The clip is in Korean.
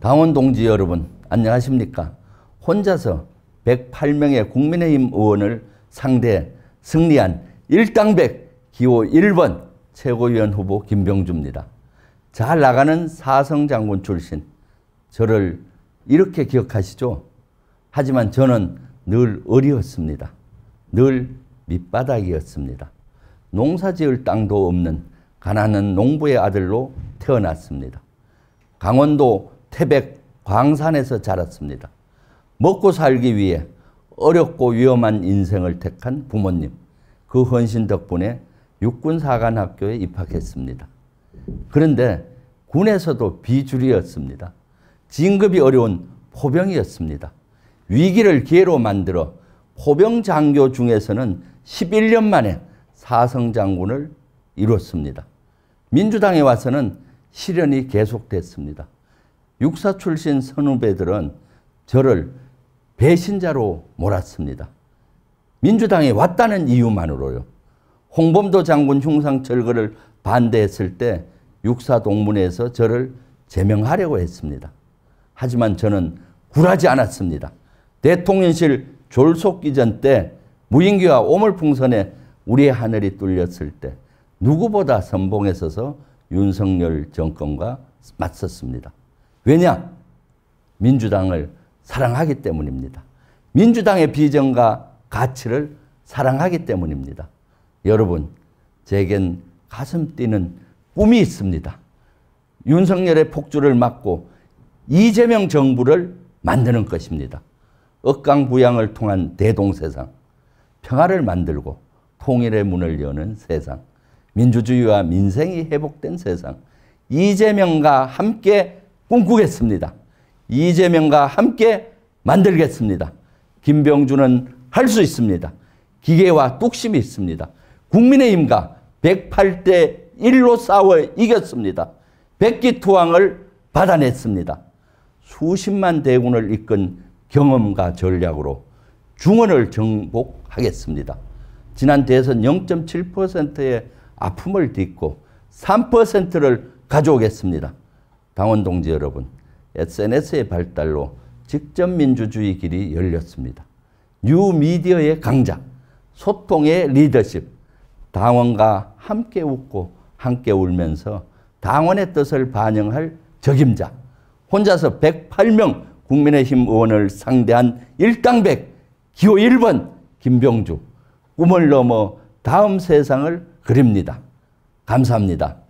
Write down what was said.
당원 동지 여러분, 안녕하십니까? 혼자서 108명의 국민의힘 의원을 상대 승리한 일당백 기호 1번 최고위원 후보 김병주입니다. 잘 나가는 사성 장군 출신. 저를 이렇게 기억하시죠? 하지만 저는 늘 어리었습니다. 늘 밑바닥이었습니다. 농사 지을 땅도 없는 가난한 농부의 아들로 태어났습니다. 강원도 태백 광산에서 자랐습니다. 먹고 살기 위해 어렵고 위험한 인생을 택한 부모님, 그 헌신 덕분에 육군사관학교에 입학했습니다. 그런데 군에서도 비주리였습니다. 진급이 어려운 포병이었습니다. 위기를 기회로 만들어 포병 장교 중에서는 11년 만에 사성 장군을 이뤘습니다. 민주당에 와서는 실현이 계속됐습니다. 육사 출신 선후배들은 저를 배신자로 몰았습니다. 민주당에 왔다는 이유만으로요. 홍범도 장군 흉상 철거를 반대했을 때 육사 동문회에서 저를 제명하려고 했습니다. 하지만 저는 굴하지 않았습니다. 대통령실 졸속기전 때 무인기와 오물풍선에 우리의 하늘이 뚫렸을 때 누구보다 선봉에 서서 윤석열 정권과 맞섰습니다. 왜냐? 민주당을 사랑하기 때문입니다. 민주당의 비전과 가치를 사랑하기 때문입니다. 여러분, 제겐 가슴 뛰는 꿈이 있습니다. 윤석열의 폭주를 막고 이재명 정부를 만드는 것입니다. 억강부양을 통한 대동세상, 평화를 만들고 통일의 문을 여는 세상, 민주주의와 민생이 회복된 세상, 이재명과 함께 꿈꾸겠습니다. 이재명과 함께 만들겠습니다. 김병준은 할 수 있습니다. 기계와 뚝심이 있습니다. 국민의힘과 108대 1로 싸워 이겼습니다. 백기투항을 받아냈습니다. 수십만 대군을 이끈 경험과 전략으로 중원을 정복하겠습니다. 지난 대선 0.7%의 아픔을 딛고 3%를 가져오겠습니다. 당원 동지 여러분, SNS의 발달로 직접 민주주의 길이 열렸습니다. 뉴 미디어의 강자, 소통의 리더십, 당원과 함께 웃고 함께 울면서 당원의 뜻을 반영할 적임자, 혼자서 108명 국민의힘 의원을 상대한 일당백, 기호 1번 김병주, 꿈을 넘어 다음 세상을 그립니다. 감사합니다.